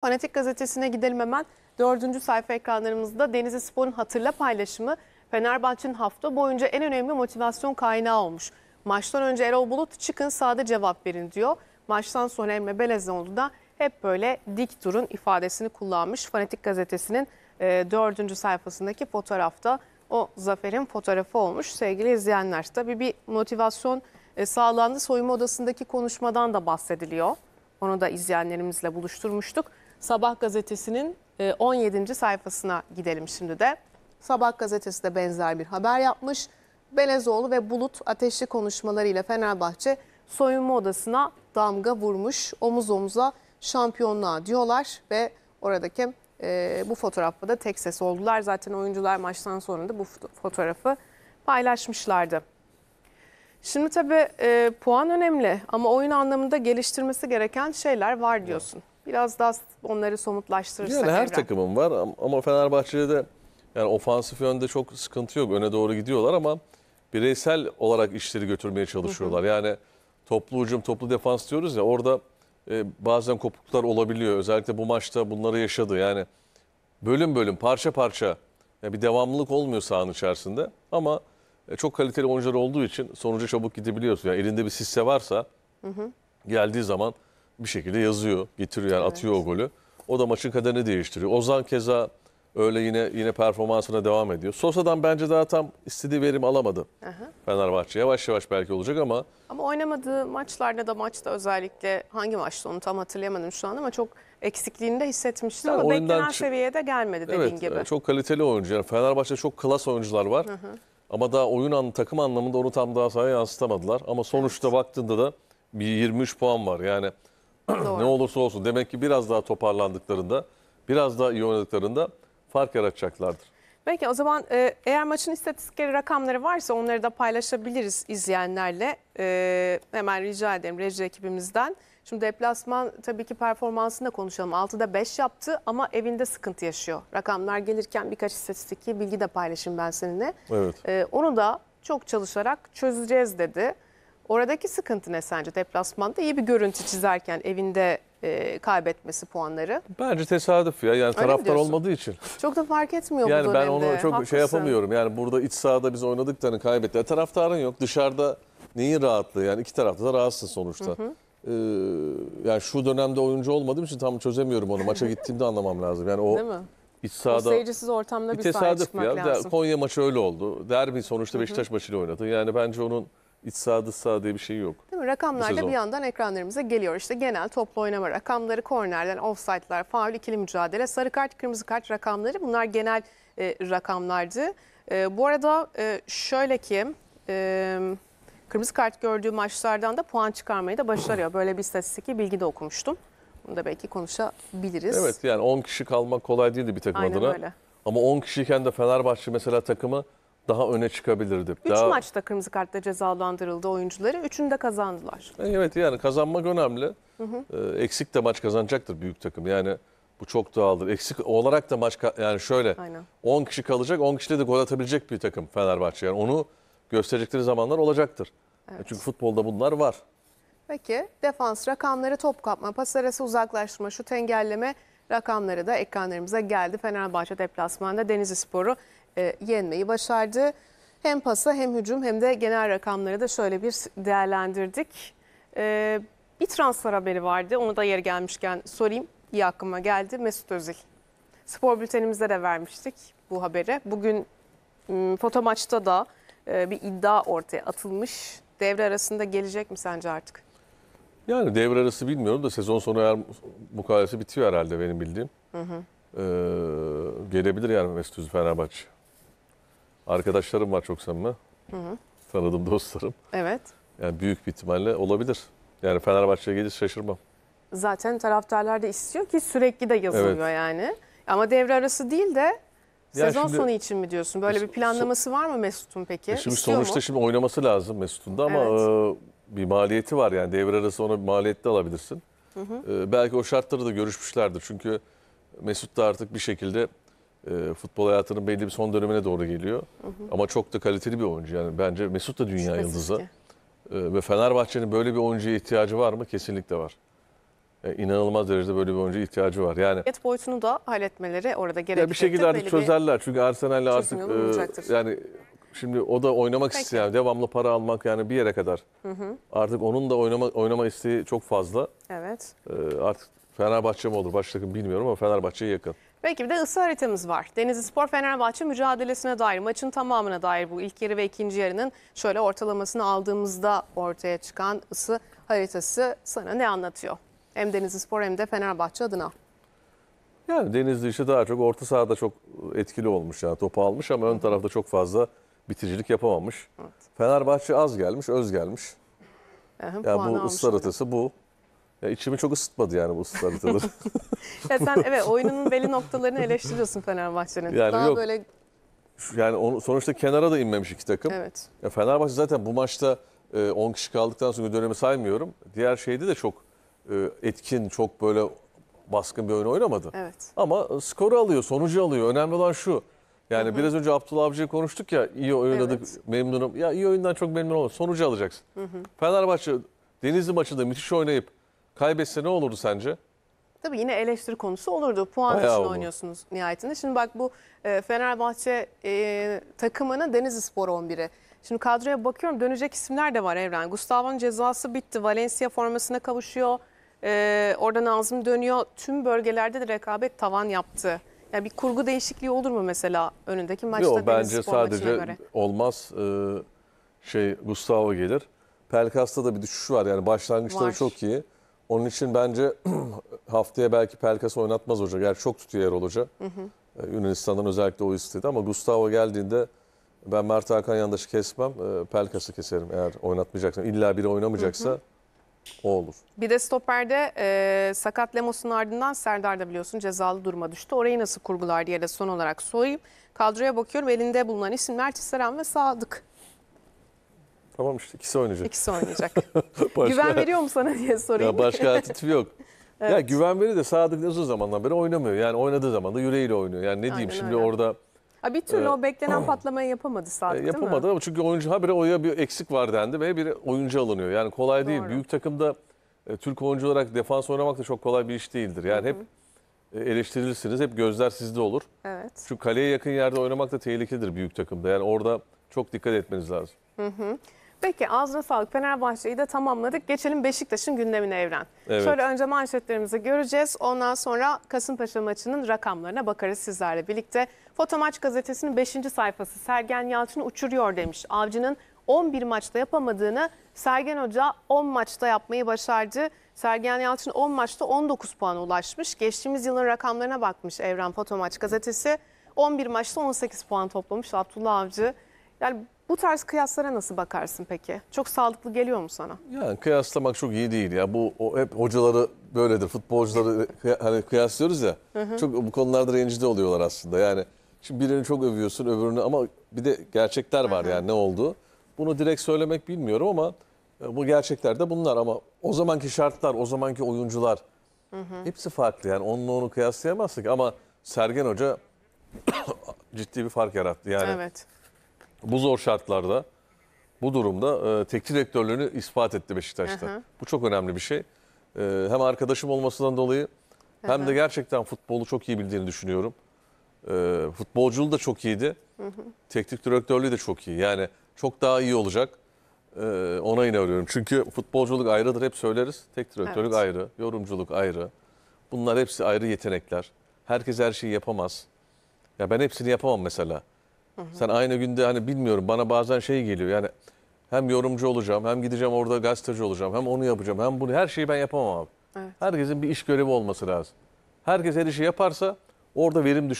Fanatik gazetesine gidelim hemen. Dördüncü sayfa ekranlarımızda Denizli Spor'un hatırla paylaşımı Fenerbahçe'nin hafta boyunca en önemli motivasyon kaynağı olmuş. Maçtan önce Erol Bulut çıkın sade cevap verin diyor. Maçtan sonra Emre Belezoğlu da hep böyle dik durun ifadesini kullanmış. Fanatik gazetesinin e, dördüncü sayfasındaki fotoğrafta o zaferin fotoğrafı olmuş. Sevgili izleyenler tabii bir motivasyon e, sağlandı. Soyunma odasındaki konuşmadan da bahsediliyor. Onu da izleyenlerimizle buluşturmuştuk. Sabah gazetesinin 17. E, sayfasına gidelim şimdi de. Sabah gazetesi de benzer bir haber yapmış. Belezoğlu ve Bulut ateşli konuşmalarıyla Fenerbahçe soyunma odasına damga vurmuş. Omuz omuza şampiyonluğa diyorlar ve oradaki e, bu fotoğrafta da tek ses oldular. Zaten oyuncular maçtan sonra da bu fotoğrafı paylaşmışlardı. Şimdi tabii e, puan önemli ama oyun anlamında geliştirmesi gereken şeyler var diyorsun. Biraz daha onları somutlaştırırsak. Yani her Evren. takımın var ama Fenerbahçe'de yani ofansif yönde çok sıkıntı yok. Öne doğru gidiyorlar ama bireysel olarak işleri götürmeye çalışıyorlar. Hı hı. Yani toplu ucum toplu defans diyoruz ya orada e, bazen kopukluklar olabiliyor. Özellikle bu maçta bunları yaşadı. Yani bölüm bölüm, parça parça yani bir devamlılık olmuyor sahanın içerisinde. Ama e, çok kaliteli oyuncular olduğu için sonuca çabuk gidebiliyorsun. Yani elinde bir sisse varsa hı hı. geldiği zaman bir şekilde yazıyor, getiriyor yani evet. atıyor o golü. O da maçın kaderini değiştiriyor. Ozan keza öyle yine yine performansına devam ediyor. Sosa'dan bence daha tam istediği verim alamadı. Aha. Fenerbahçe yavaş yavaş belki olacak ama. Ama oynamadığı maçlarda da maçta özellikle hangi maçta onu tam hatırlayamadım şu an ama çok eksikliğini de hissetmişti yani ama beklenen seviyede gelmedi dediğin evet, gibi. çok kaliteli oyuncu. Yani Fenerbahçe'de çok klas oyuncular var. Hı Ama daha oyun an, takım anlamında onu tam daha sahaya yansıtamadılar. Ama sonuçta evet. baktığında da bir 23 puan var. Yani ne olursa olsun. Demek ki biraz daha toparlandıklarında, biraz daha iyi oynadıklarında fark yaratacaklardır. Belki o zaman e, eğer maçın istatistikleri rakamları varsa onları da paylaşabiliriz izleyenlerle. E, hemen rica ederim reji ekibimizden. Şimdi deplasman tabii ki performansını da konuşalım. 6'da 5 yaptı ama evinde sıkıntı yaşıyor. Rakamlar gelirken birkaç istatistik bilgi de paylaşayım ben seninle. Evet. E, onu da çok çalışarak çözeceğiz dedi. Oradaki sıkıntı ne sence? Deplasmanda iyi bir görüntü çizerken evinde e, kaybetmesi puanları. Bence tesadüf ya. Yani taraftar olmadığı için. Çok da fark etmiyor yani bu dönemde. Yani ben onu çok şey Haklısın. şey yapamıyorum. Yani burada iç sahada biz oynadıklarını kaybetti. Yani taraftarın yok. Dışarıda neyin rahatlığı? Yani iki tarafta da rahatsın sonuçta. Hı hı. Ee, yani şu dönemde oyuncu olmadığım için tam çözemiyorum onu. Maça gittiğimde anlamam lazım. Yani o iç mi? İç sahada, seyircisiz ortamda bir, bir sahaya çıkmak ya. lazım. Konya maçı öyle oldu. Derbi sonuçta Beşiktaş hı hı. maçıyla oynadı. Yani bence onun iç sağ dış sağ diye bir şey yok. Değil mi? Rakamlar da bir yandan ekranlarımıza geliyor. İşte genel toplu oynama rakamları, kornerler, offside'lar, faul, ikili mücadele, sarı kart, kırmızı kart rakamları bunlar genel e, rakamlardı. E, bu arada e, şöyle ki e, kırmızı kart gördüğü maçlardan da puan çıkarmayı da başarıyor. Böyle bir istatistik bilgi de okumuştum. Bunu da belki konuşabiliriz. Evet yani 10 kişi kalmak kolay değildi bir takım Aynen adına. Öyle. Ama 10 kişiyken de Fenerbahçe mesela takımı daha öne çıkabilirdi. Üç daha... maçta kırmızı kartla cezalandırıldı oyuncuları. Üçünü de kazandılar. Evet yani kazanmak önemli. Hı hı. Ee, eksik de maç kazanacaktır büyük takım. Yani bu çok doğaldır. Eksik olarak da maç yani şöyle Aynen. 10 kişi kalacak 10 kişide de gol atabilecek bir takım Fenerbahçe. Yani onu gösterecekleri zamanlar olacaktır. Evet. E, çünkü futbolda bunlar var. Peki defans rakamları top kapma, pas arası uzaklaştırma, şut engelleme rakamları da ekranlarımıza geldi. Fenerbahçe deplasmanda Denizli Sporu e, yenmeyi başardı. Hem pasa hem hücum hem de genel rakamları da şöyle bir değerlendirdik. E, bir transfer haberi vardı. Onu da yeri gelmişken sorayım. İyi aklıma geldi. Mesut Özil. Spor bültenimizde de vermiştik bu haberi. Bugün ıı, foto maçta da e, bir iddia ortaya atılmış. Devre arasında gelecek mi sence artık? Yani devre arası bilmiyorum da sezon sonu eğer mukayese bitiyor herhalde benim bildiğim. Hı hı. Ee, gelebilir yani Mesut Özil Fenerbahçe. Arkadaşlarım var çok samimi. Hı hı. Tanıdığım dostlarım. Evet. Yani büyük bir ihtimalle olabilir. Yani Fenerbahçe'ye gelir şaşırmam. Zaten taraftarlar da istiyor ki sürekli de yazılıyor evet. yani. Ama devre arası değil de yani Sezon şimdi, sonu için mi diyorsun? Böyle bir planlaması var mı Mesut'un peki? E şimdi İstiyor sonuçta mu? şimdi oynaması lazım Mesut'un da ama evet. e, bir maliyeti var yani devre arası ona bir maliyet alabilirsin. Hı hı. E, belki o şartları da görüşmüşlerdir çünkü Mesut da artık bir şekilde e, futbol hayatının belli bir son dönemine doğru geliyor. Hı hı. Ama çok da kaliteli bir oyuncu. Yani bence Mesut da dünya Şüphesiz yıldızı. E, ve Fenerbahçe'nin böyle bir oyuncuya ihtiyacı var mı? Kesinlikle var. E, inanılmaz derecede böyle bir oyuncuya ihtiyacı var. Yani et boyutunu da halletmeleri orada gerekecektir. Ya bir şekilde artık belli çözerler. Çünkü Arsenal'le artık e, yani şimdi o da oynamak Peki. isteyen, devamlı para almak yani bir yere kadar. Hı hı. Artık onun da oynama oynama isteği çok fazla. Evet. E, artık Fenerbahçe mi olur? Başka bilmiyorum ama Fenerbahçe'ye yakın. Peki bir de ısı haritamız var. Denizli Spor Fenerbahçe mücadelesine dair maçın tamamına dair bu ilk yarı ve ikinci yarının şöyle ortalamasını aldığımızda ortaya çıkan ısı haritası sana ne anlatıyor? Hem Denizli Spor hem de Fenerbahçe adına. Yani Denizli işi daha çok orta sahada çok etkili olmuş yani topu almış ama ön tarafta çok fazla bitiricilik yapamamış. Evet. Fenerbahçe az gelmiş, öz gelmiş. Hı yani bu ısı haritası bu. Ya içimi çok ısıtmadı yani bu ısıt haritaları. ya sen evet oyunun belli noktalarını eleştiriyorsun Fenerbahçe'nin. Yani Daha yok. böyle yani sonuçta kenara da inmemiş iki takım. Evet. Ya Fenerbahçe zaten bu maçta 10 e, kişi kaldıktan sonra dönemi saymıyorum. Diğer şeyde de çok e, etkin, çok böyle baskın bir oyun oynamadı. Evet. Ama skoru alıyor, sonucu alıyor. Önemli olan şu. Yani Hı-hı. biraz önce Abdullah Avcı'yı konuştuk ya iyi oynadık, evet. memnunum. Ya iyi oyundan çok memnun olmadım. Sonucu alacaksın. Hı-hı. Fenerbahçe Denizli maçında müthiş oynayıp Kaybetse ne olurdu sence? Tabii yine eleştiri konusu olurdu. Puan Bayağı için bu. oynuyorsunuz nihayetinde. Şimdi bak bu e, Fenerbahçe e, takımının Denizli Spor 11'i. Şimdi kadroya bakıyorum dönecek isimler de var Evren. Gustavo'nun cezası bitti. Valencia formasına kavuşuyor. E, orada Nazım dönüyor. Tüm bölgelerde de rekabet tavan yaptı. Yani bir kurgu değişikliği olur mu mesela önündeki maçta Yok, Denizli bence Spor sadece göre? olmaz. Ee, şey Gustavo gelir. Pelkas'ta da bir düşüş var yani başlangıçları Var. çok iyi. Onun için bence haftaya belki Pelkas oynatmaz hoca. Gerçi çok tutuyor yer Hoca. Hı hı. Ee, Yunanistan'dan özellikle o istedi ama Gustavo geldiğinde ben Mert Hakan yandaşı kesmem. E, Pelkas'ı keserim eğer oynatmayacaksa. İlla biri oynamayacaksa hı hı. o olur. Bir de stoperde e, sakat Lemos'un ardından Serdar da biliyorsun cezalı duruma düştü. Orayı nasıl kurgular diye de son olarak sorayım. Kadroya bakıyorum elinde bulunan isimler Tisseran ve Sadık. Tamam işte ikisi oynayacak. İkisi oynayacak. başka, güven veriyor mu sana diye sorayım. Ya başka altı yok. evet. Ya güven veri de Sadık uzun zamandan beri oynamıyor. Yani oynadığı zaman da yüreğiyle oynuyor. Yani ne Aynen diyeyim şimdi öyle. orada... Ha, bir türlü e, o beklenen patlamayı yapamadı Sadık e, Yapamadı ama çünkü oyuncu habire oya bir eksik var dendi ve bir oyuncu alınıyor. Yani kolay değil. Doğru. Büyük takımda e, Türk oyuncu olarak defans oynamak da çok kolay bir iş değildir. Yani Hı -hı. hep eleştirilirsiniz. Hep gözler sizde olur. Evet. Şu kaleye yakın yerde oynamak da tehlikelidir büyük takımda. Yani orada çok dikkat etmeniz lazım. Hı hı. Peki ağzına sağlık. Fenerbahçe'yi de tamamladık. Geçelim Beşiktaş'ın gündemine Evren. Evet. Şöyle önce manşetlerimizi göreceğiz. Ondan sonra Kasımpaşa maçının rakamlarına bakarız sizlerle birlikte. Fotomaç gazetesinin 5. sayfası Sergen Yalçın uçuruyor demiş. Avcı'nın 11 maçta yapamadığını Sergen Hoca 10 maçta yapmayı başardı. Sergen Yalçın 10 maçta 19 puan ulaşmış. Geçtiğimiz yılın rakamlarına bakmış Evren Fotomaç gazetesi. 11 maçta 18 puan toplamış Abdullah Avcı. Yani bu tarz kıyaslara nasıl bakarsın peki? Çok sağlıklı geliyor mu sana? Yani kıyaslamak çok iyi değil ya. Bu o, hep hocaları böyledir. Futbolcuları hani kıyaslıyoruz ya. Çok bu konularda rencide oluyorlar aslında. Yani şimdi birini çok övüyorsun öbürünü ama bir de gerçekler var yani ne oldu? Bunu direkt söylemek bilmiyorum ama e, bu gerçekler de bunlar ama o zamanki şartlar, o zamanki oyuncular hepsi farklı. Yani onunla onu kıyaslayamazsın ama Sergen Hoca ciddi bir fark yarattı. Yani evet bu zor şartlarda bu durumda e, teknik direktörlerini ispat etti Beşiktaş'ta. Hı hı. Bu çok önemli bir şey. E, hem arkadaşım olmasından dolayı hem hı hı. de gerçekten futbolu çok iyi bildiğini düşünüyorum. E, futbolculuğu da çok iyiydi. Hı hı. Teknik direktörlüğü de çok iyi. Yani çok daha iyi olacak. E, ona inanıyorum. Çünkü futbolculuk ayrıdır hep söyleriz. Teknik direktörlük evet. ayrı, yorumculuk ayrı. Bunlar hepsi ayrı yetenekler. Herkes her şeyi yapamaz. Ya ben hepsini yapamam mesela. Hı Sen aynı günde hani bilmiyorum bana bazen şey geliyor yani hem yorumcu olacağım hem gideceğim orada gazeteci olacağım hem onu yapacağım hem bunu her şeyi ben yapamam abi. Evet. Herkesin bir iş görevi olması lazım. Herkes her işi yaparsa orada verim düşer.